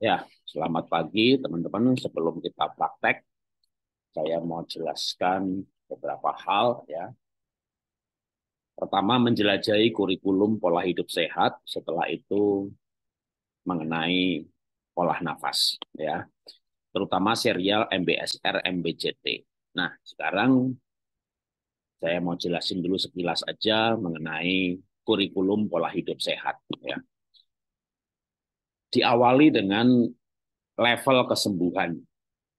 Ya, selamat pagi teman-teman. Sebelum kita praktek, saya mau jelaskan beberapa hal ya. Pertama, menjelajahi kurikulum pola hidup sehat. Setelah itu mengenai pola nafas ya. Terutama serial MBSR MBJT. Nah, sekarang saya mau jelasin dulu sekilas aja mengenai kurikulum pola hidup sehat ya diawali dengan level kesembuhan.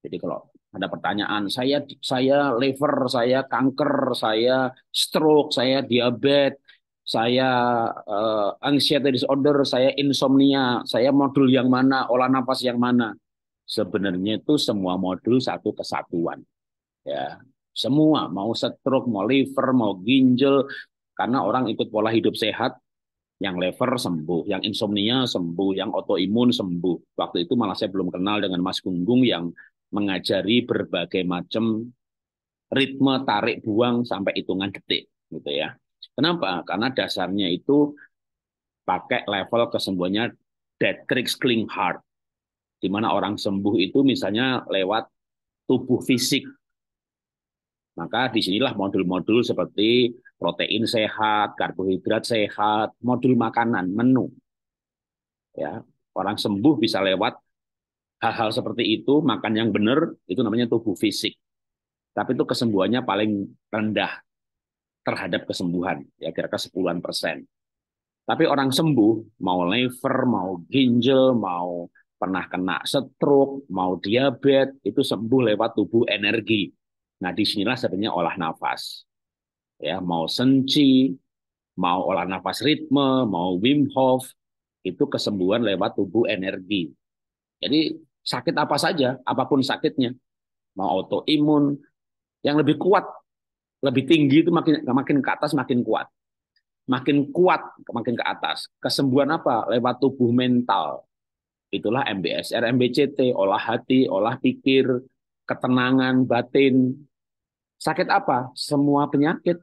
Jadi kalau ada pertanyaan, saya saya liver, saya kanker, saya stroke, saya diabetes, saya uh, anxiety disorder, saya insomnia, saya modul yang mana, olah nafas yang mana. Sebenarnya itu semua modul satu kesatuan. Ya, semua mau stroke, mau liver, mau ginjal, karena orang ikut pola hidup sehat, yang lever sembuh, yang insomnia sembuh, yang autoimun sembuh. Waktu itu malah saya belum kenal dengan Mas Gunggung yang mengajari berbagai macam ritme tarik buang sampai hitungan detik gitu ya. Kenapa? Karena dasarnya itu pakai level kesembuhannya dead tricks Di mana orang sembuh itu misalnya lewat tubuh fisik maka disinilah modul-modul seperti protein sehat, karbohidrat sehat, modul makanan, menu. Ya, orang sembuh bisa lewat hal-hal seperti itu, makan yang benar, itu namanya tubuh fisik. Tapi itu kesembuhannya paling rendah terhadap kesembuhan, ya kira-kira sepuluhan persen. Tapi orang sembuh, mau liver, mau ginjal, mau pernah kena stroke, mau diabetes, itu sembuh lewat tubuh energi Nah, disinilah sebenarnya olah nafas. Ya, mau senci, mau olah nafas ritme, mau Wim Hof, itu kesembuhan lewat tubuh energi. Jadi sakit apa saja, apapun sakitnya, mau autoimun, yang lebih kuat, lebih tinggi itu makin makin ke atas makin kuat. Makin kuat makin ke atas. Kesembuhan apa? Lewat tubuh mental. Itulah MBSR, MBCT, olah hati, olah pikir, ketenangan batin, Sakit apa? Semua penyakit.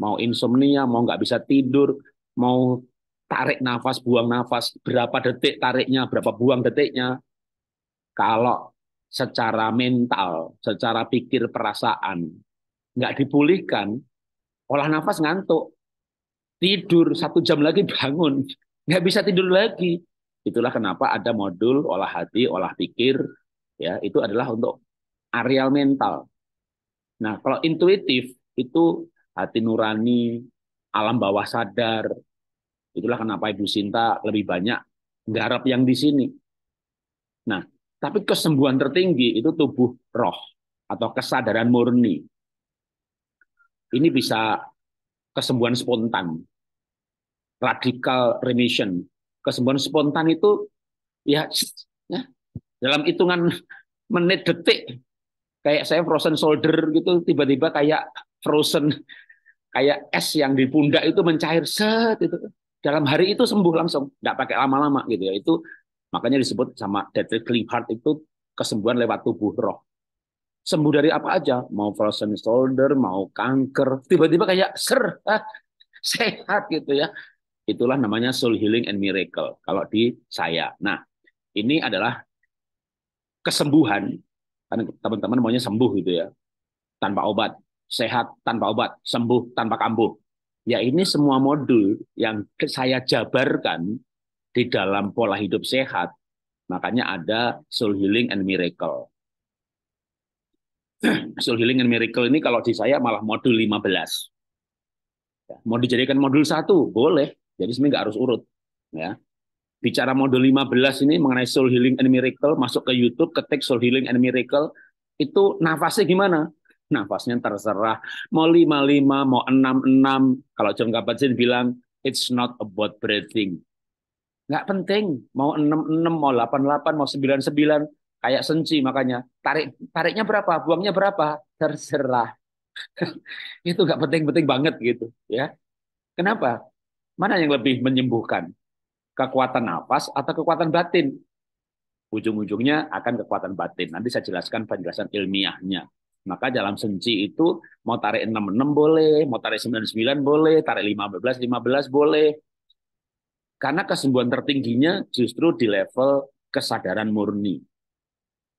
Mau insomnia, mau nggak bisa tidur, mau tarik nafas, buang nafas, berapa detik tariknya, berapa buang detiknya. Kalau secara mental, secara pikir perasaan, nggak dipulihkan, olah nafas ngantuk, tidur satu jam lagi bangun, nggak bisa tidur lagi. Itulah kenapa ada modul olah hati, olah pikir, ya itu adalah untuk areal mental Nah, kalau intuitif itu hati nurani, alam bawah sadar. Itulah kenapa Ibu Sinta lebih banyak garap yang di sini. Nah, tapi kesembuhan tertinggi itu tubuh roh atau kesadaran murni. Ini bisa kesembuhan spontan, radical remission. Kesembuhan spontan itu ya, ya dalam hitungan menit detik kayak saya frozen shoulder gitu tiba-tiba kayak frozen kayak es yang di pundak itu mencair set itu dalam hari itu sembuh langsung nggak pakai lama-lama gitu ya itu makanya disebut sama Dietrich Klinghardt itu kesembuhan lewat tubuh roh sembuh dari apa aja mau frozen shoulder mau kanker tiba-tiba kayak ser ah, sehat gitu ya itulah namanya soul healing and miracle kalau di saya nah ini adalah kesembuhan karena teman-teman maunya sembuh gitu ya. Tanpa obat, sehat tanpa obat, sembuh tanpa kambuh. Ya ini semua modul yang saya jabarkan di dalam pola hidup sehat. Makanya ada soul healing and miracle. soul healing and miracle ini kalau di saya malah modul 15. Ya, mau dijadikan modul satu boleh. Jadi sebenarnya nggak harus urut. Ya, bicara modul 15 ini mengenai soul healing and miracle, masuk ke YouTube, ketik soul healing and miracle, itu nafasnya gimana? Nafasnya terserah. Mau 55, mau 66. Kalau John Kabat-Zinn bilang, it's not about breathing. Nggak penting. Mau 66, mau 88, mau 99. Kayak senci makanya. Tarik Tariknya berapa? Buangnya berapa? Terserah. itu nggak penting-penting banget gitu. ya. Kenapa? Mana yang lebih menyembuhkan? kekuatan nafas atau kekuatan batin. Ujung-ujungnya akan kekuatan batin. Nanti saya jelaskan penjelasan ilmiahnya. Maka dalam senci itu mau tarik 66 boleh, mau tarik 99 boleh, tarik 15, 15 boleh. Karena kesembuhan tertingginya justru di level kesadaran murni.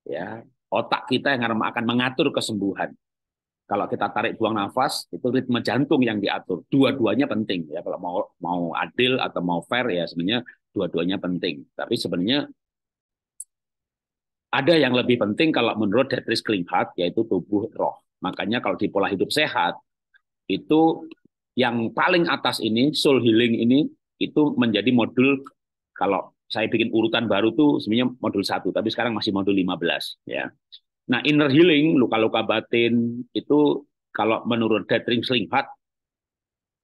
Ya, otak kita yang akan mengatur kesembuhan. Kalau kita tarik buang nafas, itu ritme jantung yang diatur. Dua-duanya penting ya kalau mau mau adil atau mau fair ya sebenarnya dua-duanya penting. Tapi sebenarnya ada yang lebih penting kalau menurut Detris Klinghardt yaitu tubuh roh. Makanya kalau di pola hidup sehat itu yang paling atas ini soul healing ini itu menjadi modul kalau saya bikin urutan baru tuh sebenarnya modul satu tapi sekarang masih modul 15 ya. Nah, inner healing, luka-luka batin itu kalau menurut Detring Slinghat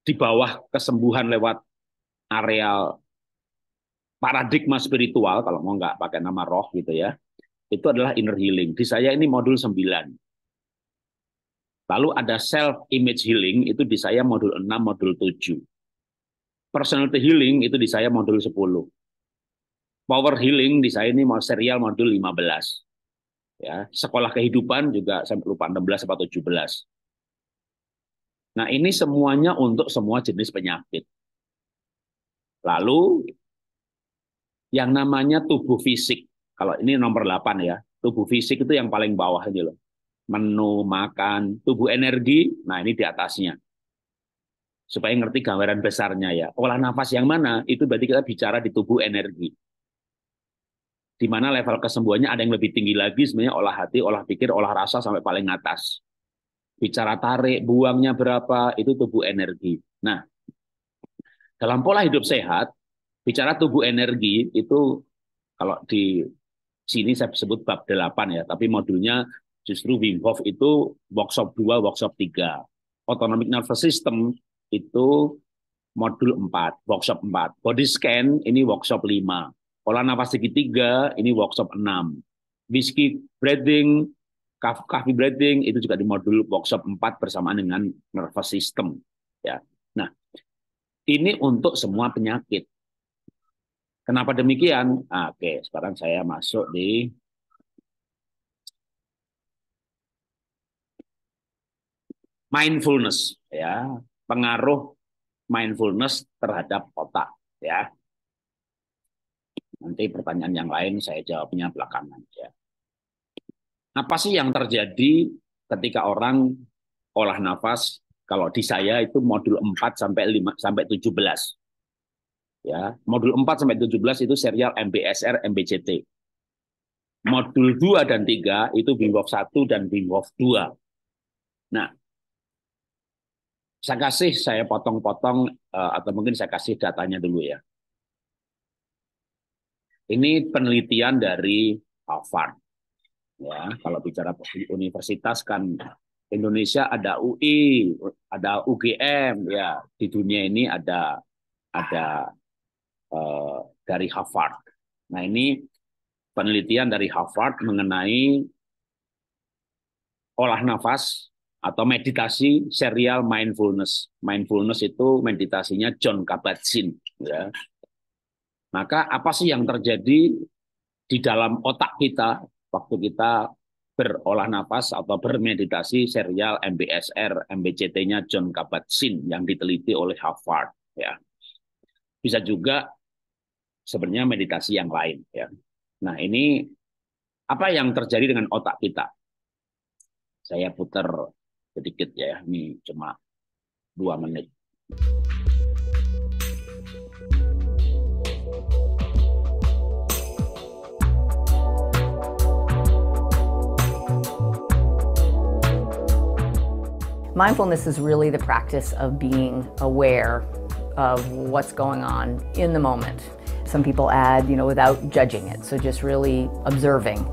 di bawah kesembuhan lewat areal paradigma spiritual kalau mau nggak pakai nama roh gitu ya. Itu adalah inner healing. Di saya ini modul 9. Lalu ada self image healing itu di saya modul 6, modul 7. Personality healing itu di saya modul 10. Power healing di saya ini serial modul 15 ya sekolah kehidupan juga saya lupa 16 atau 17 nah ini semuanya untuk semua jenis penyakit lalu yang namanya tubuh fisik kalau ini nomor 8 ya tubuh fisik itu yang paling bawah ini loh menu makan tubuh energi nah ini di atasnya supaya ngerti gambaran besarnya ya olah nafas yang mana itu berarti kita bicara di tubuh energi di mana level kesembuhannya ada yang lebih tinggi lagi sebenarnya olah hati, olah pikir, olah rasa sampai paling atas. Bicara tarik, buangnya berapa, itu tubuh energi. Nah, dalam pola hidup sehat, bicara tubuh energi itu kalau di sini saya sebut bab 8 ya, tapi modulnya justru Wim Hof itu workshop 2, workshop 3. Autonomic Nervous System itu modul 4, workshop 4. Body Scan ini workshop 5 Pola nafas segitiga, ini workshop 6. Whiskey breathing, coffee breathing, itu juga di modul workshop 4 bersamaan dengan nervous system. Ya. Nah, ini untuk semua penyakit. Kenapa demikian? oke, sekarang saya masuk di mindfulness ya pengaruh mindfulness terhadap otak ya Nanti pertanyaan yang lain saya jawabnya belakangan ya. Apa sih yang terjadi ketika orang olah nafas? Kalau di saya itu modul 4 sampai 5 sampai 17. Ya, modul 4 sampai 17 itu serial MBSR MBCT. Modul 2 dan 3 itu Wim Hof 1 dan Wim Hof 2. Nah, saya kasih saya potong-potong eh, atau mungkin saya kasih datanya dulu ya. Ini penelitian dari Harvard. Ya, kalau bicara universitas kan Indonesia ada UI, ada UGM, ya di dunia ini ada ada uh, dari Harvard. Nah ini penelitian dari Harvard mengenai olah nafas atau meditasi serial mindfulness. Mindfulness itu meditasinya John Kabat-Zinn. Ya. Maka apa sih yang terjadi di dalam otak kita waktu kita berolah nafas atau bermeditasi serial MBSR, MBCT-nya John Kabat-Zinn yang diteliti oleh Harvard. Ya. Bisa juga sebenarnya meditasi yang lain. Ya. Nah ini apa yang terjadi dengan otak kita? Saya putar sedikit ya, ini cuma dua menit. Mindfulness is really the practice of being aware of what's going on in the moment. Some people add, you know, without judging it, so just really observing.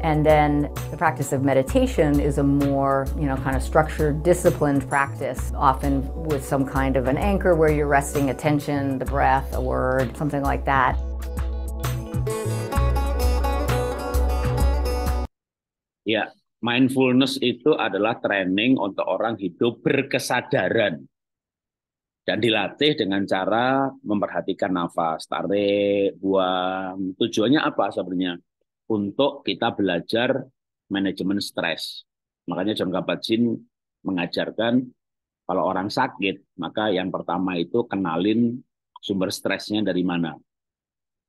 And then the practice of meditation is a more, you know, kind of structured, disciplined practice, often with some kind of an anchor where you're resting attention, the breath, a word, something like that. Yeah, Mindfulness itu adalah training untuk orang hidup berkesadaran dan dilatih dengan cara memperhatikan nafas, tarik, buang. Tujuannya apa sebenarnya? Untuk kita belajar manajemen stres. Makanya John Kabat-Zinn mengajarkan kalau orang sakit, maka yang pertama itu kenalin sumber stresnya dari mana.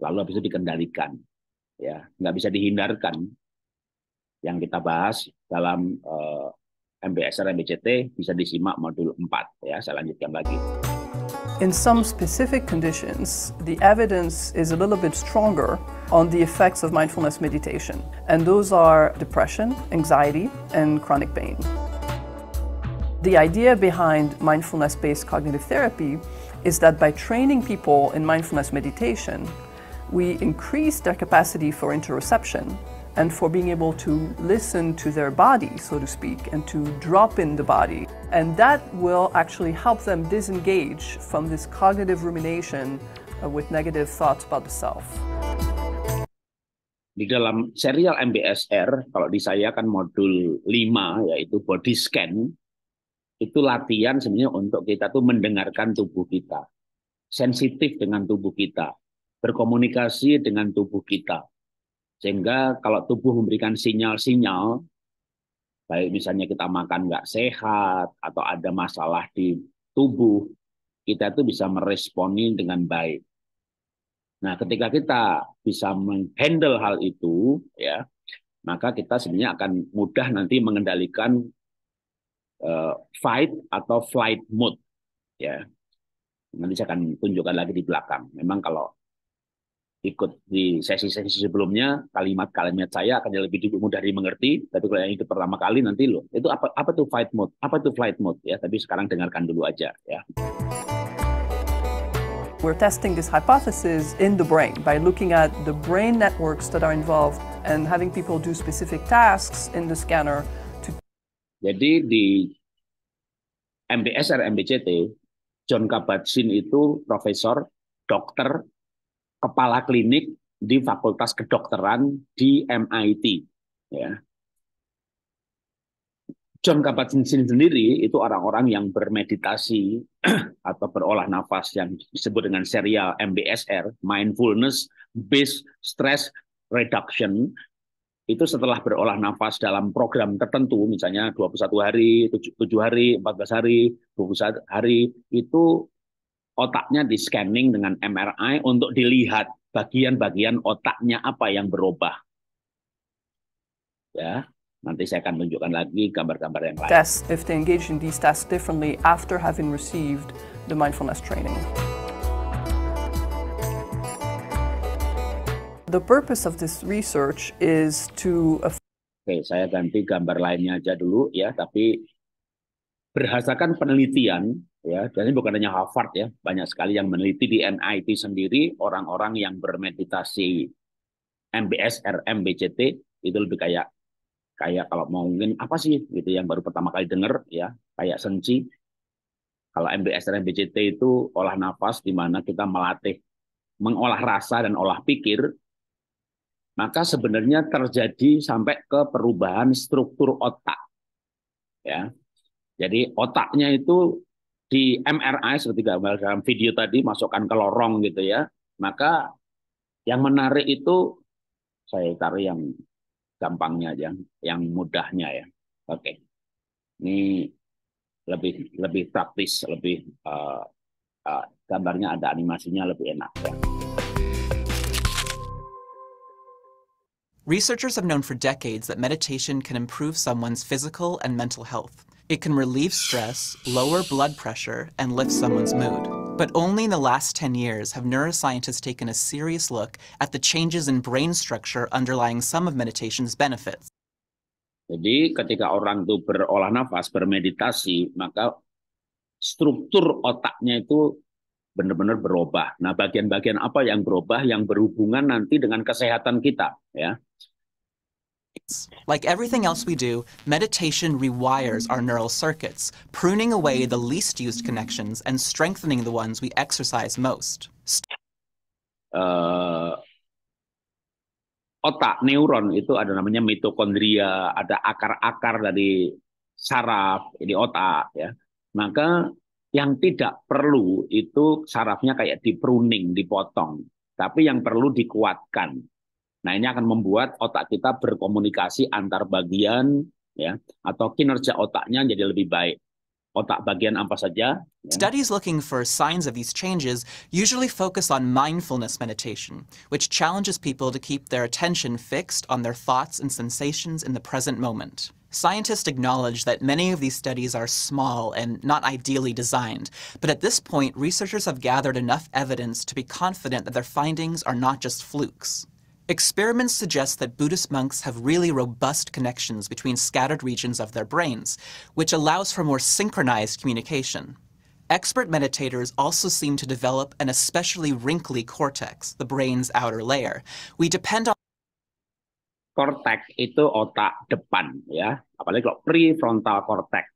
Lalu habis itu dikendalikan. Ya, nggak bisa dihindarkan yang kita bahas dalam uh, eh, MBSR MBCT bisa disimak modul 4 ya saya lanjutkan lagi. In some specific conditions, the evidence is a little bit stronger on the effects of mindfulness meditation, and those are depression, anxiety, and chronic pain. The idea behind mindfulness based cognitive therapy is that by training people in mindfulness meditation, we increase their capacity for interoception and for being able to listen to their body, so to speak, and to drop in the body. And that will actually help them disengage from this cognitive rumination uh, with negative thoughts about the self. Di dalam serial MBSR, kalau di saya kan modul 5 yaitu body scan, itu latihan sebenarnya untuk kita tuh mendengarkan tubuh kita, sensitif dengan tubuh kita, berkomunikasi dengan tubuh kita, sehingga kalau tubuh memberikan sinyal-sinyal, baik misalnya kita makan nggak sehat, atau ada masalah di tubuh, kita itu bisa meresponi dengan baik. Nah, ketika kita bisa menghandle hal itu, ya, maka kita sebenarnya akan mudah nanti mengendalikan uh, fight atau flight mode, ya. Nanti saya akan tunjukkan lagi di belakang. Memang kalau ikut di sesi-sesi sebelumnya kalimat-kalimat saya akan lebih mudah dimengerti tapi kalau yang ikut pertama kali nanti lo itu apa apa tuh fight mode apa tuh flight mode ya tapi sekarang dengarkan dulu aja ya We're testing this hypothesis in the brain by looking at the brain networks that are involved and having people do specific tasks in the scanner to Jadi di MBSR MBCT John Kabat-Zinn itu profesor, dokter, kepala klinik di Fakultas Kedokteran di MIT. Ya. John Kabat-Zinn sendiri itu orang-orang yang bermeditasi atau berolah nafas yang disebut dengan serial MBSR, Mindfulness Based Stress Reduction, itu setelah berolah nafas dalam program tertentu, misalnya 21 hari, 7 hari, 14 hari, 21 hari, itu otaknya di scanning dengan MRI untuk dilihat bagian-bagian otaknya apa yang berubah. Ya, nanti saya akan tunjukkan lagi gambar-gambar yang lain. Test if they engage in these tests differently after having received the mindfulness training. The purpose of this research is to Oke, saya ganti gambar lainnya aja dulu ya, tapi berdasarkan penelitian ya dan ini bukan hanya Harvard ya banyak sekali yang meneliti di MIT sendiri orang-orang yang bermeditasi MBS RMBCT itu lebih kayak kayak kalau mau mungkin apa sih gitu yang baru pertama kali dengar ya kayak senci kalau MBS RMBCT itu olah nafas di mana kita melatih mengolah rasa dan olah pikir maka sebenarnya terjadi sampai ke perubahan struktur otak. Ya. Jadi otaknya itu di MRI seperti gambar dalam video tadi masukkan ke lorong gitu ya maka yang menarik itu saya taruh yang gampangnya aja yang mudahnya ya oke okay. ini lebih lebih praktis lebih uh, uh, gambarnya ada animasinya lebih enak ya. Researchers have known for decades that meditation can improve someone's physical and mental health. It can relieve stress, lower blood pressure, and lift someone's mood. But only in the last 10 years have neuroscientists taken a serious look at the changes in brain structure underlying some of meditation's benefits. Jadi ketika orang itu berolah nafas, bermeditasi, maka struktur otaknya itu benar-benar berubah. Nah, bagian-bagian apa yang berubah yang berhubungan nanti dengan kesehatan kita, ya. Like everything else we do, meditation rewires our neural circuits, pruning away the least used connections and strengthening the ones we exercise most. Uh, otak neuron itu ada namanya mitokondria, ada akar-akar dari saraf di otak ya. Maka yang tidak perlu itu sarafnya kayak di pruning, dipotong, tapi yang perlu dikuatkan Nah, ini akan membuat otak kita berkomunikasi antar bagian ya atau kinerja otaknya jadi lebih baik. Otak bagian apa saja? Studies looking for signs of these changes usually focus on mindfulness meditation, which challenges people to keep their attention fixed on their thoughts and sensations in the present moment. Scientists acknowledge that many of these studies are small and not ideally designed, but at this point, researchers have gathered enough evidence to be confident that their findings are not just flukes. Experiments suggest that Buddhist monks have really robust connections between scattered regions of their brains, which allows for more synchronized communication. Expert meditators also seem to develop an especially wrinkly cortex, the brain's outer layer. We depend on Cortex itu otak depan ya, apalagi kalau prefrontal cortex.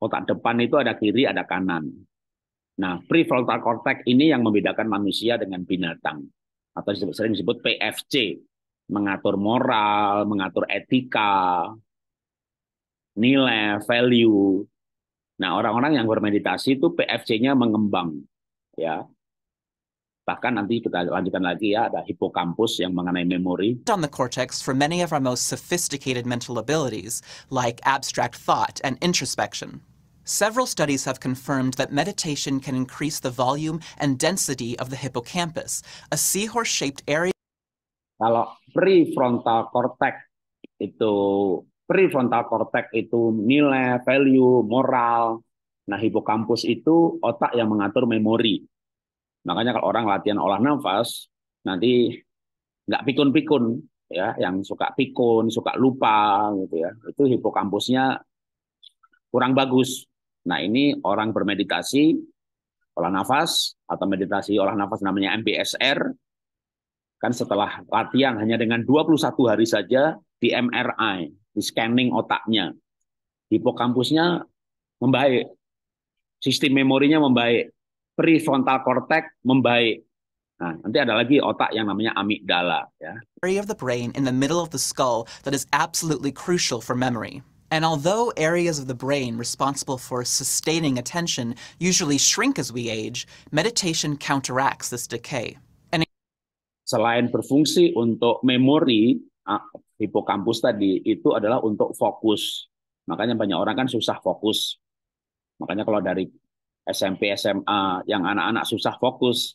Otak depan itu ada kiri, ada kanan. Nah, prefrontal cortex ini yang membedakan manusia dengan binatang. atau disebut sering disebut PFC, mengatur moral, mengatur etika, nilai, value. Nah, orang-orang yang bermeditasi itu PFC-nya mengembang, ya. Bahkan nanti kita lanjutkan lagi ya, ada hipokampus yang mengenai memori. On the cortex for many of our most sophisticated mental abilities, like abstract thought and introspection. Several studies have confirmed that meditation can increase the volume and density of the hippocampus, a seahorse-shaped area. Kalau prefrontal cortex itu prefrontal cortex itu nilai, value, moral. Nah, hipokampus itu otak yang mengatur memori. Makanya kalau orang latihan olah nafas, nanti nggak pikun-pikun ya, yang suka pikun, suka lupa gitu ya. Itu hipokampusnya kurang bagus Nah ini orang bermeditasi, olah nafas, atau meditasi olah nafas namanya MBSR, kan setelah latihan hanya dengan 21 hari saja di MRI, di scanning otaknya. Hipokampusnya membaik, sistem memorinya membaik, prefrontal cortex membaik. Nah, nanti ada lagi otak yang namanya amigdala ya. Area of the brain in the middle of the skull that is absolutely crucial for memory. And although areas of the brain responsible for sustaining attention usually shrink as we age, meditation counteracts this decay. And Selain berfungsi untuk memori, hipokampus tadi itu adalah untuk fokus. Makanya banyak orang kan susah fokus. Makanya kalau dari SMP, SMA yang anak-anak susah fokus,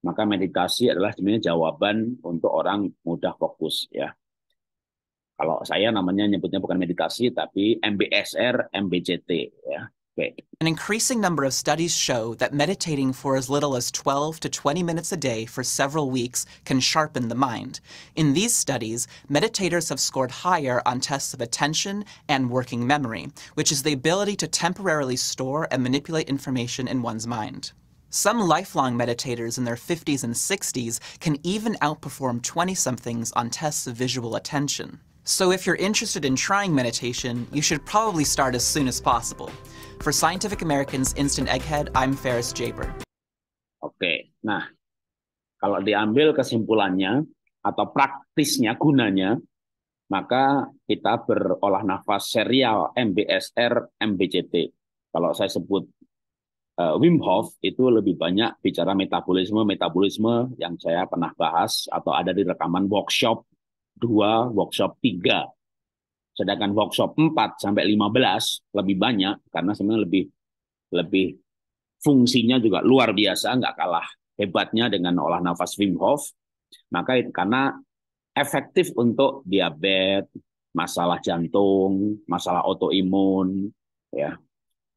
maka meditasi adalah sebenarnya jawaban untuk orang mudah fokus ya. Kalau saya namanya nyebutnya bukan meditasi tapi MBSR, MBCT ya. An increasing number of studies show that meditating for as little as 12 to 20 minutes a day for several weeks can sharpen the mind. In these studies, meditators have scored higher on tests of attention and working memory, which is the ability to temporarily store and manipulate information in one's mind. Some lifelong meditators in their 50s and 60s can even outperform 20 somethings on tests of visual attention. So if you're interested in trying meditation, you should probably start as soon as possible. For Scientific American's Instant Egghead, I'm Ferris Jaber. Oke, okay. nah kalau diambil kesimpulannya atau praktisnya gunanya, maka kita berolah nafas serial MBSR MBCT. Kalau saya sebut uh, Wim Hof itu lebih banyak bicara metabolisme metabolisme yang saya pernah bahas atau ada di rekaman workshop 2, workshop 3. Sedangkan workshop 4 sampai 15 lebih banyak karena sebenarnya lebih lebih fungsinya juga luar biasa, nggak kalah hebatnya dengan olah nafas Wim Hof. Maka itu karena efektif untuk diabetes, masalah jantung, masalah autoimun, ya.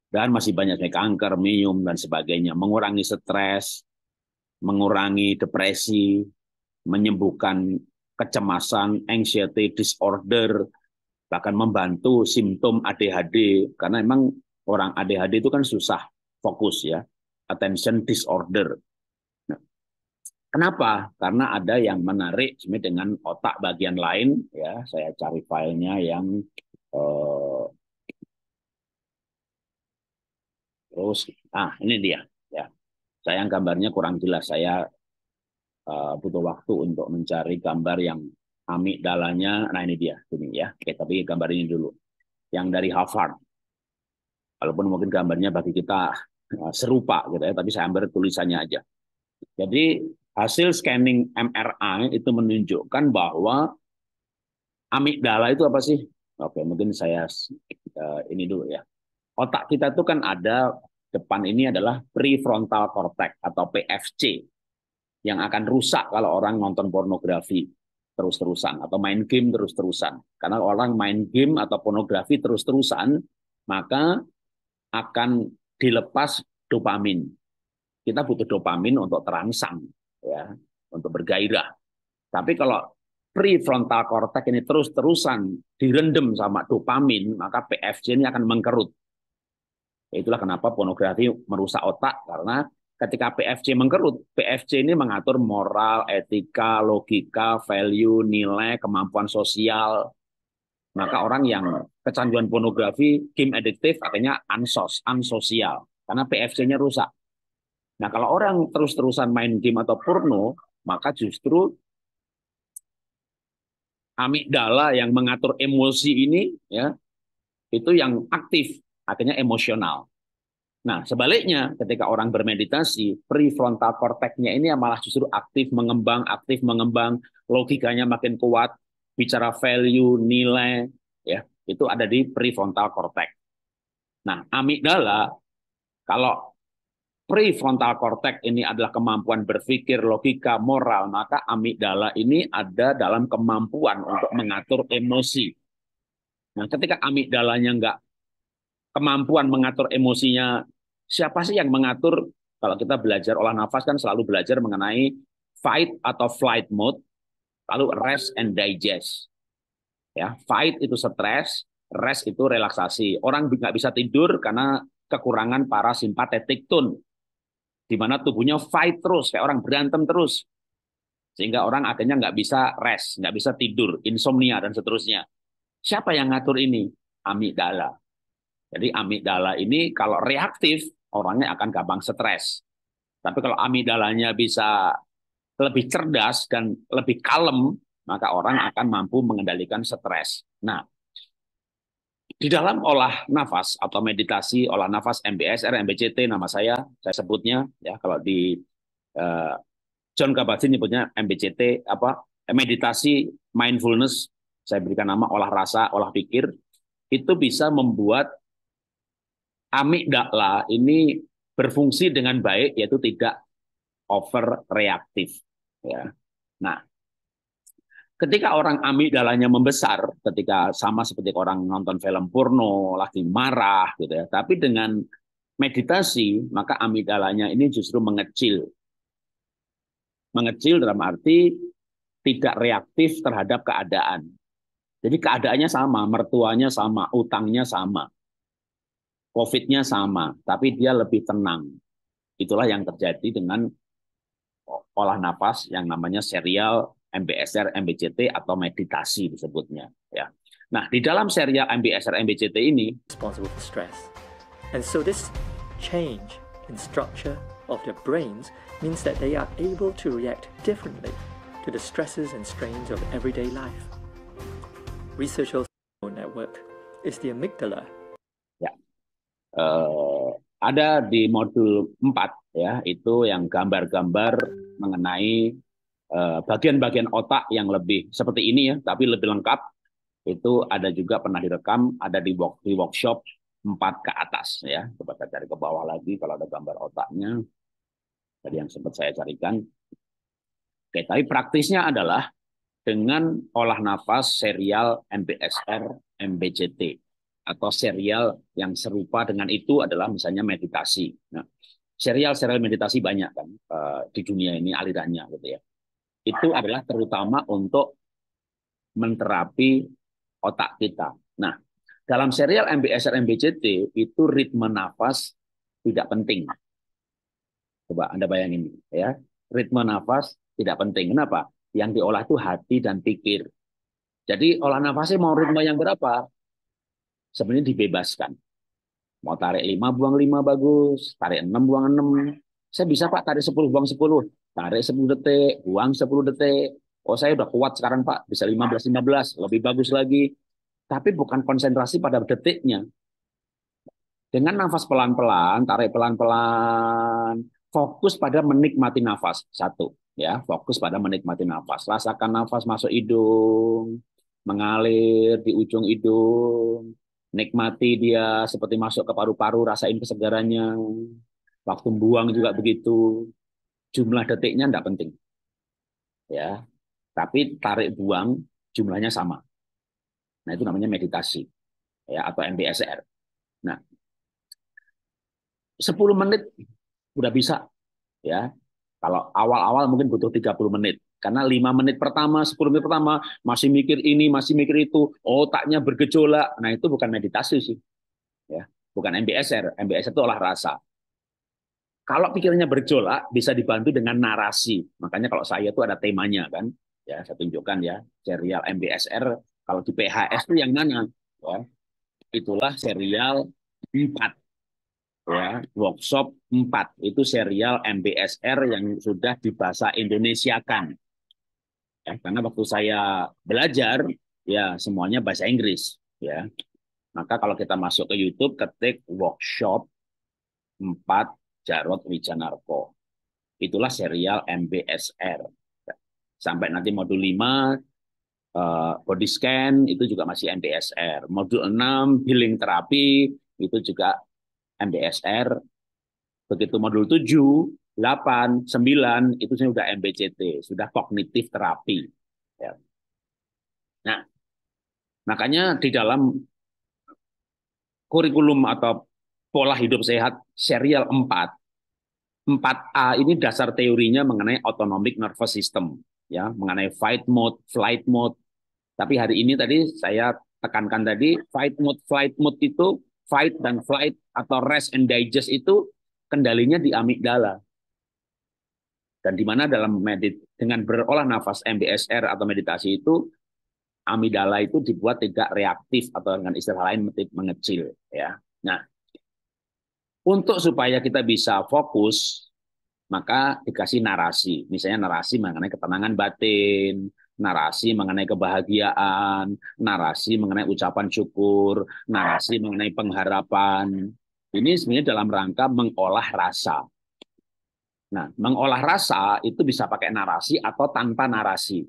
Dan masih banyak kayak kanker, minum dan sebagainya, mengurangi stres, mengurangi depresi, menyembuhkan kecemasan, anxiety disorder, bahkan membantu simptom ADHD karena memang orang ADHD itu kan susah fokus ya, attention disorder. Nah, kenapa? Karena ada yang menarik sebenarnya dengan otak bagian lain ya. Saya cari filenya yang eh, terus ah ini dia ya. Saya yang gambarnya kurang jelas. Saya Eh, butuh waktu untuk mencari gambar yang amigdalanya. Nah ini dia, ini ya. Oke, tapi gambar ini dulu. Yang dari Harvard. Walaupun mungkin gambarnya bagi kita eh, serupa gitu ya, tapi saya ambil tulisannya aja. Jadi hasil scanning MRI itu menunjukkan bahwa amigdala itu apa sih? Oke, mungkin saya eh, ini dulu ya. Otak kita itu kan ada depan ini adalah prefrontal cortex atau PFC yang akan rusak kalau orang nonton pornografi terus-terusan atau main game terus-terusan. Karena orang main game atau pornografi terus-terusan, maka akan dilepas dopamin. Kita butuh dopamin untuk terangsang, ya, untuk bergairah. Tapi kalau prefrontal cortex ini terus-terusan direndam sama dopamin, maka PFC ini akan mengkerut. Itulah kenapa pornografi merusak otak karena ketika PFC mengkerut, PFC ini mengatur moral, etika, logika, value, nilai, kemampuan sosial. Maka orang yang kecanduan pornografi, game addictive, artinya ansos, ansosial. Karena PFC-nya rusak. Nah kalau orang terus-terusan main game atau porno, maka justru amigdala yang mengatur emosi ini ya itu yang aktif artinya emosional Nah, sebaliknya ketika orang bermeditasi, prefrontal korteknya ini yang malah justru aktif mengembang, aktif mengembang, logikanya makin kuat, bicara value, nilai, ya, itu ada di prefrontal cortex. Nah, amigdala kalau prefrontal cortex ini adalah kemampuan berpikir, logika, moral, maka amigdala ini ada dalam kemampuan untuk mengatur emosi. Nah, ketika amigdalanya enggak kemampuan mengatur emosinya Siapa sih yang mengatur kalau kita belajar olah nafas kan selalu belajar mengenai fight atau flight mode, lalu rest and digest. Ya, fight itu stress, rest itu relaksasi. Orang nggak bisa tidur karena kekurangan para simpatetik tone, di mana tubuhnya fight terus, kayak orang berantem terus, sehingga orang akhirnya nggak bisa rest, nggak bisa tidur, insomnia dan seterusnya. Siapa yang ngatur ini? Amigdala. Jadi amigdala ini kalau reaktif orangnya akan gampang stres. Tapi kalau amigdalanya bisa lebih cerdas dan lebih kalem, maka orang akan mampu mengendalikan stres. Nah, di dalam olah nafas atau meditasi olah nafas MBSR, MBCT nama saya, saya sebutnya ya kalau di eh, John Kabat-Zinn nyebutnya MBCT apa meditasi mindfulness, saya berikan nama olah rasa, olah pikir, itu bisa membuat amigdala ini berfungsi dengan baik yaitu tidak overreaktif ya. Nah, ketika orang amigdalanya membesar ketika sama seperti orang nonton film porno lagi marah gitu ya, tapi dengan meditasi maka amigdalanya ini justru mengecil. Mengecil dalam arti tidak reaktif terhadap keadaan. Jadi keadaannya sama, mertuanya sama, utangnya sama. COVID-nya sama, tapi dia lebih tenang. Itulah yang terjadi dengan olah nafas yang namanya serial MBSR, MBCT atau meditasi disebutnya. Ya. Nah, di dalam serial MBSR, MBCT ini responsible for stress. And so this change in structure of their brains means that they are able to react differently to the stresses and strains of everyday life. Research also network is the amygdala eh, ada di modul 4 ya itu yang gambar-gambar mengenai eh, bagian-bagian eh, otak yang lebih seperti ini ya tapi lebih lengkap itu ada juga pernah direkam ada di, work, di workshop 4 ke atas ya coba saya cari ke bawah lagi kalau ada gambar otaknya tadi yang sempat saya carikan oke tapi praktisnya adalah dengan olah nafas serial MBSR MBCT atau serial yang serupa dengan itu adalah misalnya meditasi. Nah, serial-serial meditasi banyak kan uh, di dunia ini alirannya gitu ya. Itu adalah terutama untuk menterapi otak kita. Nah, dalam serial MBSR MBCT itu ritme nafas tidak penting. Coba Anda bayangin ya, ritme nafas tidak penting. Kenapa? Yang diolah itu hati dan pikir. Jadi olah nafasnya mau ritme yang berapa? sebenarnya dibebaskan. Mau tarik 5 buang 5 bagus, tarik 6 buang 6. Saya bisa Pak tarik 10 buang 10. Tarik 10 detik, buang 10 detik. Oh saya udah kuat sekarang Pak, bisa 15-15, lebih bagus lagi. Tapi bukan konsentrasi pada detiknya. Dengan nafas pelan-pelan, tarik pelan-pelan, fokus pada menikmati nafas. Satu, ya, fokus pada menikmati nafas. Rasakan nafas masuk hidung, mengalir di ujung hidung, nikmati dia seperti masuk ke paru-paru, rasain kesegarannya. Waktu buang juga begitu. Jumlah detiknya tidak penting. Ya. Tapi tarik buang jumlahnya sama. Nah, itu namanya meditasi. Ya, atau MBSR. Nah, 10 menit udah bisa ya. Kalau awal-awal mungkin butuh 30 menit. Karena lima menit pertama, 10 menit pertama masih mikir ini, masih mikir itu, otaknya bergejolak. Nah itu bukan meditasi sih, ya bukan MBSR. MBSR itu olah rasa. Kalau pikirannya bergejolak bisa dibantu dengan narasi. Makanya kalau saya itu ada temanya kan, ya saya tunjukkan ya serial MBSR. Kalau di PHS itu yang mana? Ya, itulah serial 4 ya workshop 4 itu serial MBSR yang sudah dibahasa Indonesiakan ya karena waktu saya belajar ya semuanya bahasa Inggris ya maka kalau kita masuk ke YouTube ketik workshop 4 Jarod Wijanarko itulah serial MBSR sampai nanti modul 5 eh, body scan itu juga masih MBSR. Modul 6 healing terapi itu juga MBSR. Begitu modul 7 8, 9 itu sudah MBCT, sudah kognitif terapi. Ya. Nah, makanya di dalam kurikulum atau pola hidup sehat serial 4 4A ini dasar teorinya mengenai autonomic nervous system ya, mengenai fight mode, flight mode. Tapi hari ini tadi saya tekankan tadi fight mode, flight mode itu fight dan flight atau rest and digest itu kendalinya di amigdala. Dan di mana dalam medit dengan berolah nafas MBSR atau meditasi itu amidala itu dibuat tidak reaktif atau dengan istilah lain mengecil ya. Nah, untuk supaya kita bisa fokus maka dikasih narasi. Misalnya narasi mengenai ketenangan batin, narasi mengenai kebahagiaan, narasi mengenai ucapan syukur, narasi mengenai pengharapan. Ini sebenarnya dalam rangka mengolah rasa. Nah, mengolah rasa itu bisa pakai narasi atau tanpa narasi.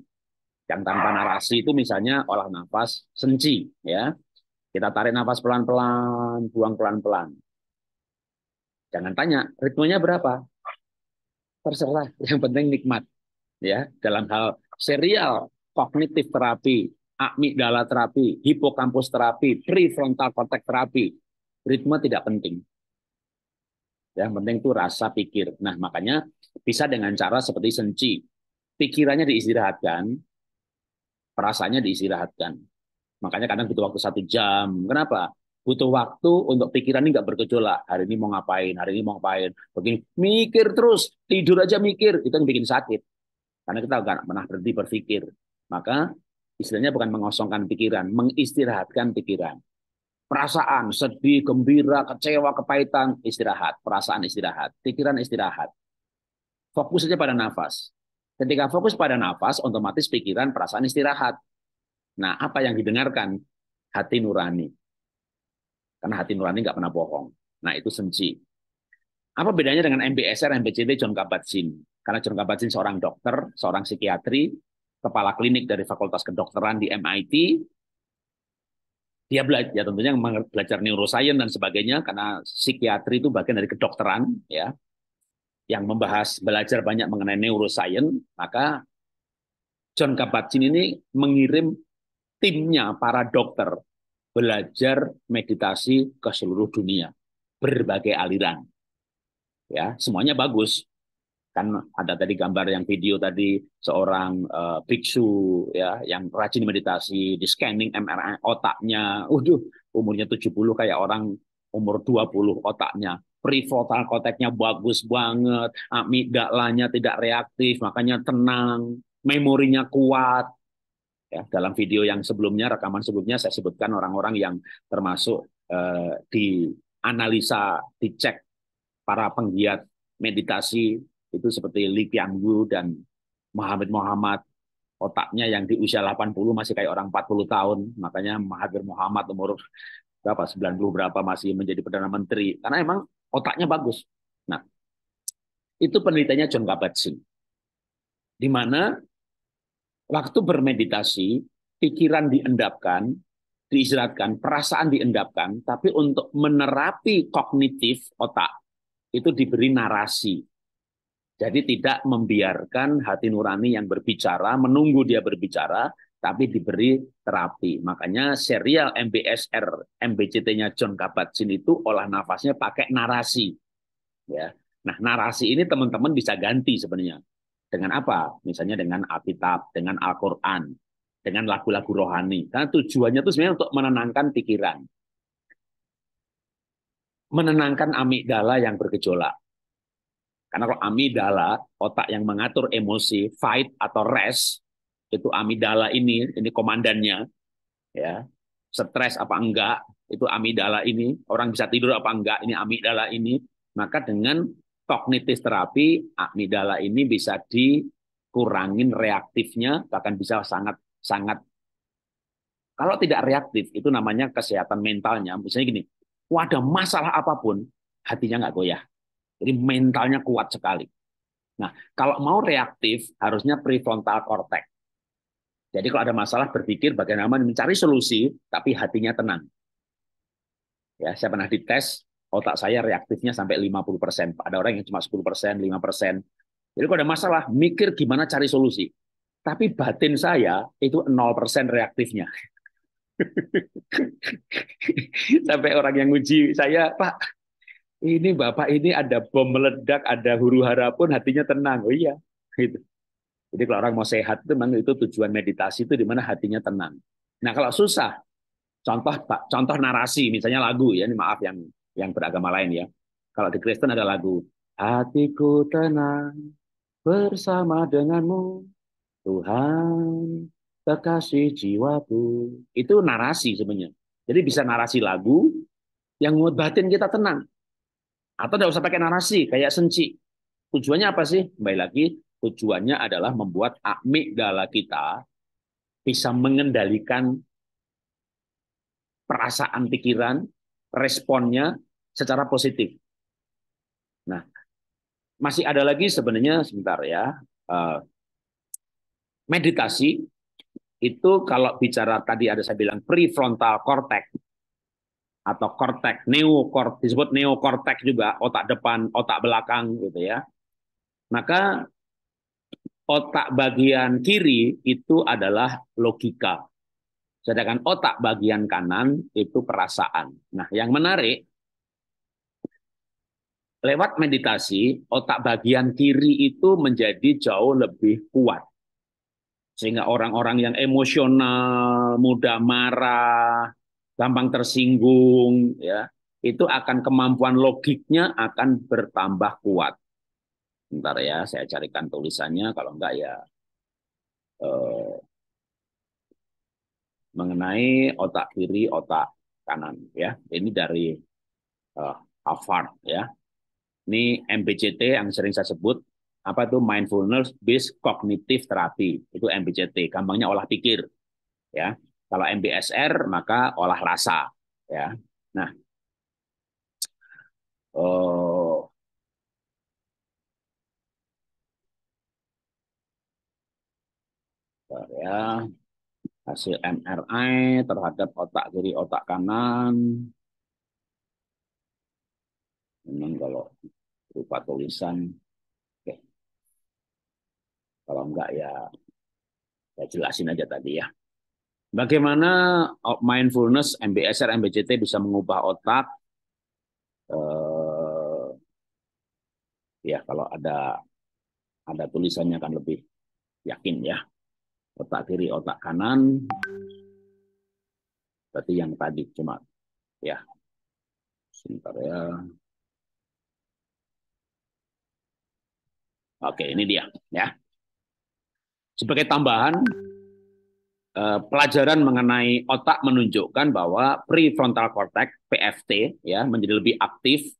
Yang tanpa narasi itu misalnya olah nafas senci, ya. Kita tarik nafas pelan-pelan, buang pelan-pelan. Jangan tanya ritmenya berapa. Terserah, yang penting nikmat. Ya, dalam hal serial kognitif terapi, amigdala terapi, hipokampus terapi, prefrontal cortex terapi, ritme tidak penting. Ya, yang penting tuh rasa pikir. Nah, makanya bisa dengan cara seperti senci. Pikirannya diistirahatkan, perasaannya diistirahatkan. Makanya kadang butuh waktu satu jam. Kenapa? Butuh waktu untuk pikiran ini nggak bergejolak. Hari ini mau ngapain, hari ini mau ngapain. Begini, mikir terus, tidur aja mikir. Itu yang bikin sakit. Karena kita nggak pernah berhenti berpikir. Maka istilahnya bukan mengosongkan pikiran, mengistirahatkan pikiran. Perasaan sedih, gembira, kecewa, kepahitan, istirahat. Perasaan istirahat, pikiran istirahat. Fokus saja pada nafas. Ketika fokus pada nafas, otomatis pikiran, perasaan istirahat. Nah, apa yang didengarkan? Hati nurani. Karena hati nurani nggak pernah bohong. Nah, itu senci. Apa bedanya dengan MBSR, MBCD, John Kabat-Zinn? Karena John Kabat-Zinn seorang dokter, seorang psikiatri, kepala klinik dari Fakultas Kedokteran di MIT, dia belajar ya tentunya belajar neuroscience dan sebagainya karena psikiatri itu bagian dari kedokteran ya yang membahas belajar banyak mengenai neuroscience maka John Kabat-Zinn ini mengirim timnya para dokter belajar meditasi ke seluruh dunia berbagai aliran ya semuanya bagus kan ada tadi gambar yang video tadi seorang uh, biksu ya yang rajin meditasi di scanning MRI otaknya. Waduh, umurnya 70 kayak orang umur 20 otaknya. Prefrontal cortexnya bagus banget, amigdalanya tidak reaktif, makanya tenang, memorinya kuat. Ya, dalam video yang sebelumnya rekaman sebelumnya saya sebutkan orang-orang yang termasuk uh, di analisa, dicek para penggiat meditasi itu seperti Li Anggu dan Muhammad Muhammad otaknya yang di usia 80 masih kayak orang 40 tahun makanya Mahathir Muhammad umur berapa 90 berapa masih menjadi perdana menteri karena emang otaknya bagus nah itu penelitiannya John Kabat-Zinn di mana waktu bermeditasi pikiran diendapkan diistirahatkan perasaan diendapkan tapi untuk menerapi kognitif otak itu diberi narasi jadi tidak membiarkan hati nurani yang berbicara, menunggu dia berbicara, tapi diberi terapi. Makanya serial MBSR, MBCT-nya John Kabat-Zinn itu olah nafasnya pakai narasi. Ya. Nah, narasi ini teman-teman bisa ganti sebenarnya. Dengan apa? Misalnya dengan Alkitab, dengan Al-Quran, dengan lagu-lagu rohani. Karena tujuannya itu sebenarnya untuk menenangkan pikiran. Menenangkan amigdala yang bergejolak karena kalau amidala, otak yang mengatur emosi, fight atau rest, itu amidala ini, ini komandannya. ya Stres apa enggak, itu amidala ini. Orang bisa tidur apa enggak, ini amidala ini. Maka dengan kognitif terapi, amidala ini bisa dikurangin reaktifnya, bahkan bisa sangat sangat kalau tidak reaktif, itu namanya kesehatan mentalnya. Misalnya gini, wadah masalah apapun, hatinya enggak goyah. Jadi mentalnya kuat sekali. Nah, kalau mau reaktif harusnya prefrontal cortex. Jadi kalau ada masalah berpikir bagaimana mencari solusi tapi hatinya tenang. Ya, saya pernah dites otak saya reaktifnya sampai 50%. Ada orang yang cuma 10%, 5%. Jadi kalau ada masalah, mikir gimana cari solusi. Tapi batin saya itu 0% reaktifnya. sampai orang yang uji saya, Pak, ini bapak ini ada bom meledak, ada huru hara pun hatinya tenang. Oh iya, gitu. Jadi kalau orang mau sehat itu memang itu tujuan meditasi itu di mana hatinya tenang. Nah kalau susah, contoh pak, contoh narasi misalnya lagu ya, ini maaf yang yang beragama lain ya. Kalau di Kristen ada lagu hatiku tenang bersama denganmu Tuhan kekasih jiwaku. Itu narasi sebenarnya. Jadi bisa narasi lagu yang membuat batin kita tenang. Atau tidak usah pakai narasi, kayak senci. Tujuannya apa sih? Kembali lagi, tujuannya adalah membuat amigdala kita bisa mengendalikan perasaan pikiran, responnya secara positif. Nah, masih ada lagi sebenarnya sebentar ya. Eh, meditasi itu kalau bicara tadi ada saya bilang prefrontal cortex atau kortek, neokortex disebut neokortex juga, otak depan, otak belakang gitu ya. Maka otak bagian kiri itu adalah logika. Sedangkan otak bagian kanan itu perasaan. Nah, yang menarik lewat meditasi otak bagian kiri itu menjadi jauh lebih kuat. Sehingga orang-orang yang emosional, mudah marah, gampang tersinggung, ya itu akan kemampuan logiknya akan bertambah kuat. Ntar ya, saya carikan tulisannya. Kalau enggak ya eh, mengenai otak kiri, otak kanan. Ya, ini dari eh, Harvard. Ya, ini MBCT yang sering saya sebut. Apa itu mindfulness based cognitive therapy? Itu MBCT. Gampangnya olah pikir. Ya, kalau MBSR maka olah rasa, ya. Nah, oh, ya hasil MRI terhadap otak kiri otak kanan memang kalau berupa tulisan oke kalau enggak ya saya jelasin aja tadi ya Bagaimana uh, mindfulness MBSR MBCT bisa mengubah otak? Eh, ya kalau ada ada tulisannya akan lebih yakin ya. Otak kiri, otak kanan. Berarti yang tadi cuma ya. Sebentar ya. Oke, ini dia ya. Sebagai tambahan, Eh, pelajaran mengenai otak menunjukkan bahwa prefrontal cortex (PFT) ya menjadi lebih aktif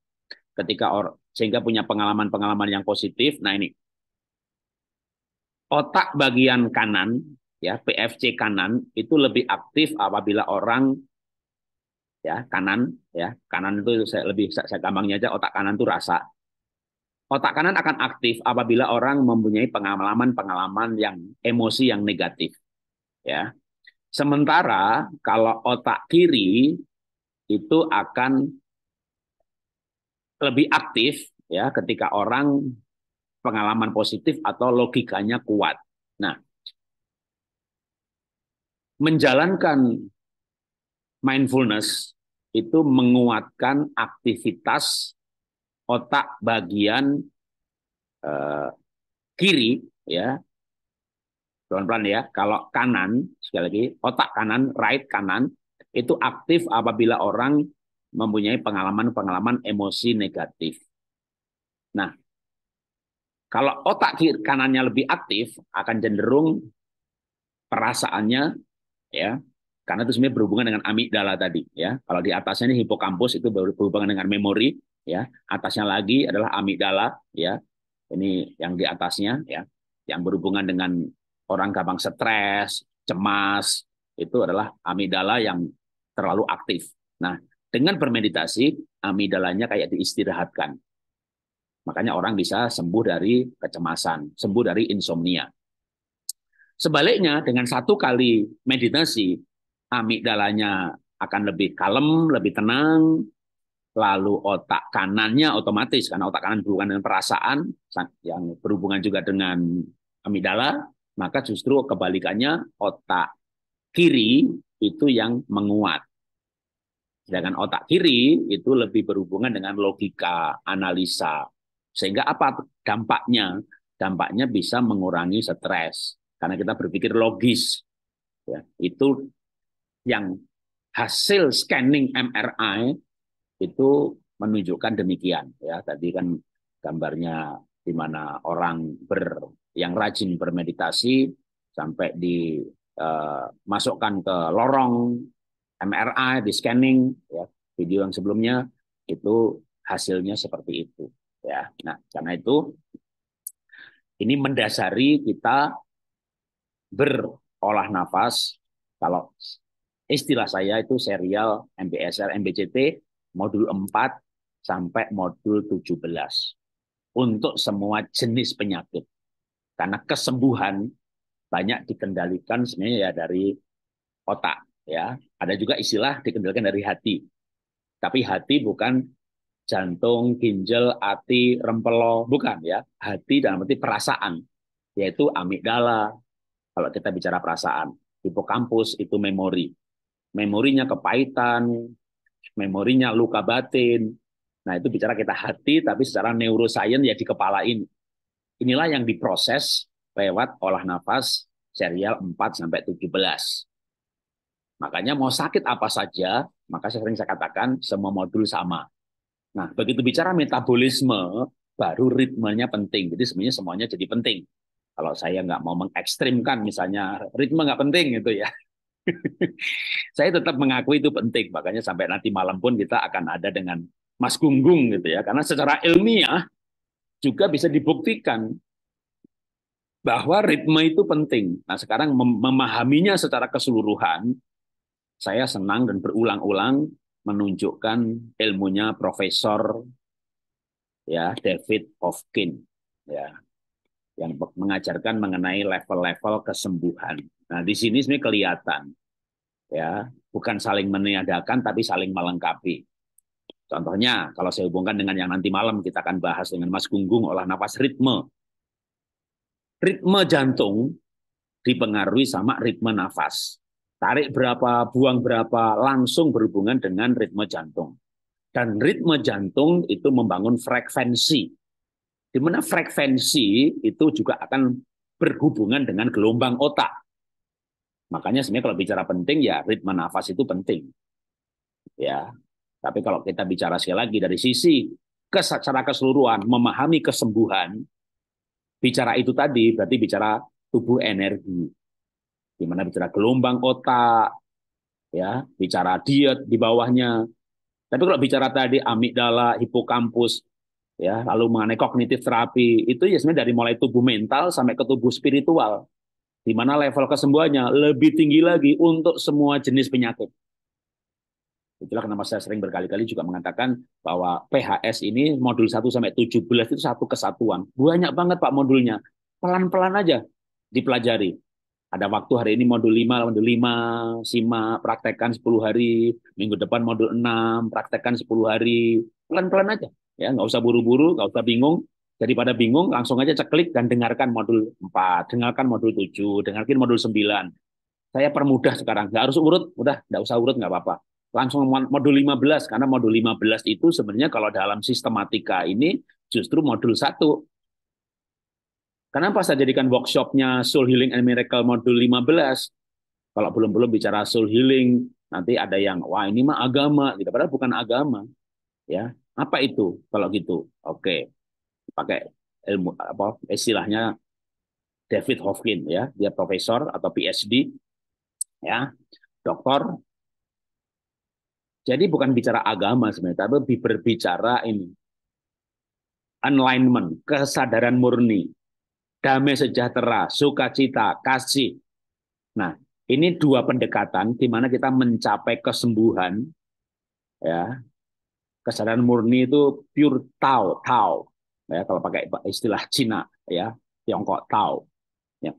ketika or sehingga punya pengalaman-pengalaman yang positif. Nah ini otak bagian kanan ya PFC kanan itu lebih aktif apabila orang ya kanan ya kanan itu saya lebih saya gampangnya aja otak kanan itu rasa otak kanan akan aktif apabila orang mempunyai pengalaman-pengalaman yang emosi yang negatif ya. Sementara kalau otak kiri itu akan lebih aktif ya ketika orang pengalaman positif atau logikanya kuat. Nah, menjalankan mindfulness itu menguatkan aktivitas otak bagian eh, kiri ya pelan-pelan ya. Kalau kanan, sekali lagi, otak kanan, right kanan, itu aktif apabila orang mempunyai pengalaman-pengalaman emosi negatif. Nah, kalau otak kiri kanannya lebih aktif, akan cenderung perasaannya, ya, karena itu sebenarnya berhubungan dengan amigdala tadi, ya. Kalau di atasnya ini hipokampus itu berhubungan dengan memori, ya. Atasnya lagi adalah amigdala, ya. Ini yang di atasnya, ya, yang berhubungan dengan orang gampang stres, cemas, itu adalah amigdala yang terlalu aktif. Nah, dengan bermeditasi, amigdalanya kayak diistirahatkan. Makanya orang bisa sembuh dari kecemasan, sembuh dari insomnia. Sebaliknya, dengan satu kali meditasi, amigdalanya akan lebih kalem, lebih tenang, lalu otak kanannya otomatis karena otak kanan berhubungan dengan perasaan yang berhubungan juga dengan amigdala maka justru kebalikannya otak kiri itu yang menguat. Sedangkan otak kiri itu lebih berhubungan dengan logika, analisa. Sehingga apa dampaknya? Dampaknya bisa mengurangi stres karena kita berpikir logis. Ya, itu yang hasil scanning MRI itu menunjukkan demikian ya. Tadi kan gambarnya di mana orang ber yang rajin bermeditasi sampai dimasukkan eh, ke lorong MRI di scanning ya video yang sebelumnya itu hasilnya seperti itu ya nah karena itu ini mendasari kita berolah nafas kalau istilah saya itu serial MBSR MBCT modul 4 sampai modul 17 untuk semua jenis penyakit karena kesembuhan banyak dikendalikan sebenarnya ya dari otak ya. Ada juga istilah dikendalikan dari hati. Tapi hati bukan jantung, ginjal, hati, rempelo, bukan ya. Hati dalam arti perasaan yaitu amigdala. Kalau kita bicara perasaan, hipokampus itu memori. Memorinya kepahitan, memorinya luka batin. Nah, itu bicara kita hati tapi secara neuroscience ya di kepala ini. Inilah yang diproses lewat olah nafas serial 4 sampai 17. Makanya mau sakit apa saja, maka saya sering saya katakan semua modul sama. Nah, begitu bicara metabolisme, baru ritmenya penting. Jadi sebenarnya semuanya jadi penting. Kalau saya nggak mau mengekstrimkan misalnya ritme nggak penting gitu ya. saya tetap mengakui itu penting. Makanya sampai nanti malam pun kita akan ada dengan Mas Gunggung gitu ya. Karena secara ilmiah juga bisa dibuktikan bahwa ritme itu penting. Nah, sekarang memahaminya secara keseluruhan, saya senang dan berulang-ulang menunjukkan ilmunya Profesor ya David Hofkin ya yang mengajarkan mengenai level-level kesembuhan. Nah, di sini sebenarnya kelihatan ya, bukan saling meniadakan tapi saling melengkapi. Contohnya, kalau saya hubungkan dengan yang nanti malam kita akan bahas dengan Mas Gunggung olah nafas ritme. Ritme jantung dipengaruhi sama ritme nafas. Tarik berapa, buang berapa, langsung berhubungan dengan ritme jantung. Dan ritme jantung itu membangun frekuensi. Di mana frekuensi itu juga akan berhubungan dengan gelombang otak. Makanya sebenarnya kalau bicara penting ya ritme nafas itu penting. Ya, tapi kalau kita bicara sekali lagi dari sisi secara keseluruhan memahami kesembuhan, bicara itu tadi berarti bicara tubuh energi. Di mana bicara gelombang otak, ya, bicara diet di bawahnya. Tapi kalau bicara tadi amigdala, hipokampus, ya, lalu mengenai kognitif terapi, itu ya sebenarnya dari mulai tubuh mental sampai ke tubuh spiritual. Di mana level kesembuhannya lebih tinggi lagi untuk semua jenis penyakit. Itulah kenapa saya sering berkali-kali juga mengatakan bahwa PHS ini modul 1 sampai 17 itu satu kesatuan. Banyak banget Pak modulnya. Pelan-pelan aja dipelajari. Ada waktu hari ini modul 5, modul 5, simak, praktekkan 10 hari. Minggu depan modul 6, praktekkan 10 hari. Pelan-pelan aja. ya Nggak usah buru-buru, nggak usah bingung. Daripada bingung, langsung aja ceklik dan dengarkan modul 4, dengarkan modul 7, dengarkan modul 9. Saya permudah sekarang, nggak harus urut, udah nggak usah urut, nggak apa-apa langsung modul 15 karena modul 15 itu sebenarnya kalau dalam sistematika ini justru modul 1. Kenapa saya jadikan workshopnya Soul Healing and Miracle modul 15? Kalau belum-belum bicara soul healing, nanti ada yang wah ini mah agama gitu padahal bukan agama. Ya, apa itu kalau gitu? Oke. Pakai ilmu apa istilahnya David Hofkin ya, dia profesor atau PhD ya, doktor jadi bukan bicara agama sebenarnya, tapi berbicara ini. alignment, kesadaran murni, damai sejahtera, sukacita, kasih. Nah, ini dua pendekatan di mana kita mencapai kesembuhan ya. Kesadaran murni itu pure tau, tau. Ya, kalau pakai istilah Cina ya, Tiongkok tau. Ya.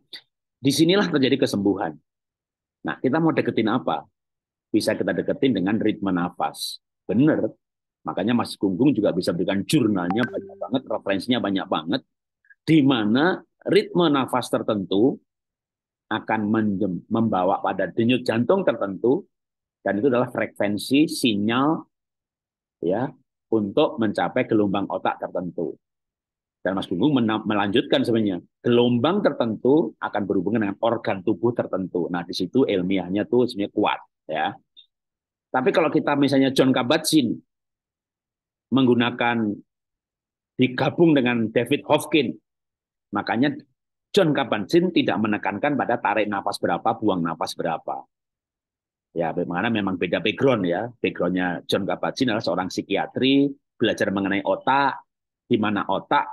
Disinilah terjadi kesembuhan. Nah, kita mau deketin apa? bisa kita deketin dengan ritme nafas. benar, Makanya Mas Gunggung juga bisa berikan jurnalnya banyak banget, referensinya banyak banget, di mana ritme nafas tertentu akan membawa pada denyut jantung tertentu dan itu adalah frekuensi sinyal ya untuk mencapai gelombang otak tertentu. Dan Mas Gunggung melanjutkan sebenarnya gelombang tertentu akan berhubungan dengan organ tubuh tertentu. Nah di situ ilmiahnya tuh sebenarnya kuat ya. Tapi kalau kita misalnya John Kabat-Zinn menggunakan digabung dengan David Hofkin, makanya John Kabat-Zinn tidak menekankan pada tarik nafas berapa, buang nafas berapa. Ya, bagaimana memang beda background ya. Backgroundnya John Kabat-Zinn adalah seorang psikiatri, belajar mengenai otak, di mana otak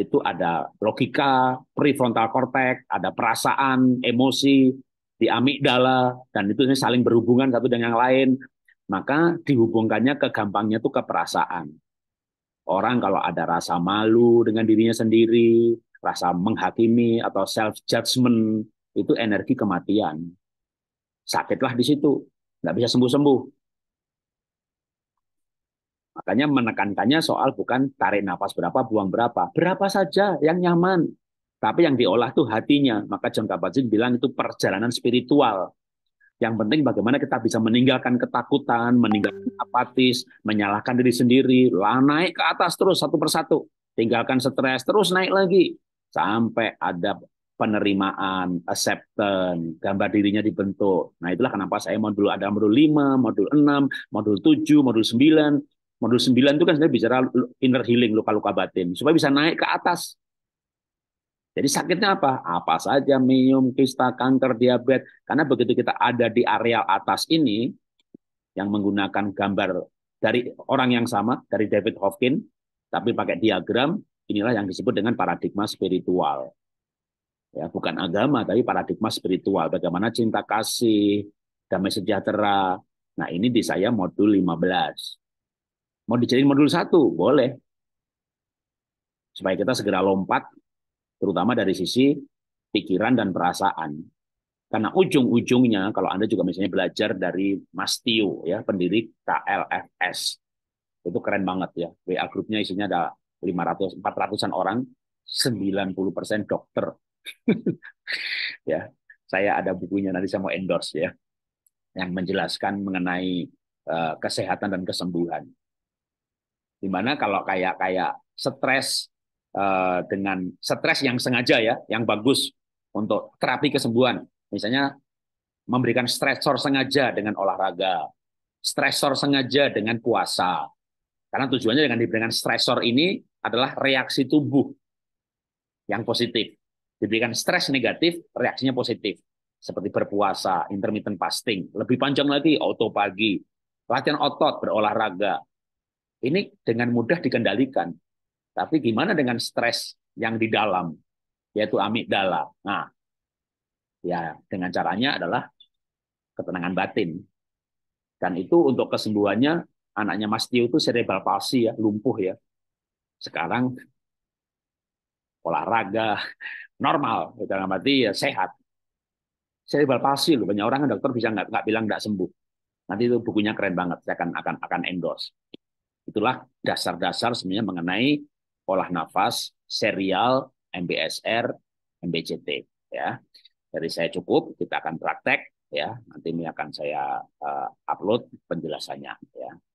itu ada logika, prefrontal cortex, ada perasaan, emosi, di amigdala dan itu saling berhubungan satu dengan yang lain maka dihubungkannya ke gampangnya itu ke perasaan orang kalau ada rasa malu dengan dirinya sendiri rasa menghakimi atau self judgment itu energi kematian sakitlah di situ nggak bisa sembuh sembuh makanya menekankannya soal bukan tarik nafas berapa buang berapa berapa saja yang nyaman tapi yang diolah tuh hatinya. Maka John Kabat-Zinn bilang itu perjalanan spiritual. Yang penting bagaimana kita bisa meninggalkan ketakutan, meninggalkan apatis, menyalahkan diri sendiri, lah naik ke atas terus satu persatu. Tinggalkan stres, terus naik lagi. Sampai ada penerimaan, acceptance, gambar dirinya dibentuk. Nah itulah kenapa saya modul ada modul 5, modul 6, modul 7, modul 9. Modul 9 itu kan sebenarnya bicara inner healing, luka-luka batin. Supaya bisa naik ke atas. Jadi sakitnya apa? Apa saja, minum, kista, kanker, diabetes. Karena begitu kita ada di areal atas ini, yang menggunakan gambar dari orang yang sama, dari David Hopkins, tapi pakai diagram, inilah yang disebut dengan paradigma spiritual. Ya, bukan agama, tapi paradigma spiritual. Bagaimana cinta kasih, damai sejahtera. Nah, ini di saya modul 15. Mau dijadiin modul 1? Boleh. Supaya kita segera lompat terutama dari sisi pikiran dan perasaan. Karena ujung-ujungnya, kalau Anda juga misalnya belajar dari Mas Tio, ya, pendiri KLFS, itu keren banget ya. WA grupnya isinya ada 500, 400-an orang, 90% dokter. ya, saya ada bukunya nanti saya mau endorse ya, yang menjelaskan mengenai uh, kesehatan dan kesembuhan. Dimana kalau kayak kayak stres Eh, dengan stres yang sengaja ya, yang bagus untuk terapi kesembuhan. Misalnya memberikan stresor sengaja dengan olahraga, stresor sengaja dengan puasa. Karena tujuannya dengan diberikan stresor ini adalah reaksi tubuh yang positif. Diberikan stres negatif, reaksinya positif. Seperti berpuasa, intermittent fasting, lebih panjang lagi auto pagi, latihan otot, berolahraga. Ini dengan mudah dikendalikan tapi gimana dengan stres yang di dalam, yaitu amigdala? Nah, ya dengan caranya adalah ketenangan batin. Dan itu untuk kesembuhannya anaknya Mas Tio itu cerebral palsy ya, lumpuh ya. Sekarang olahraga normal, dalam mati ya sehat. Cerebral palsy loh, banyak orang kan dokter bisa nggak nggak bilang nggak sembuh. Nanti itu bukunya keren banget, saya akan akan akan endorse. Itulah dasar-dasar sebenarnya mengenai olah nafas serial MBSR MBCT ya. Dari saya cukup, kita akan praktek ya. Nanti ini akan saya eh, upload penjelasannya ya.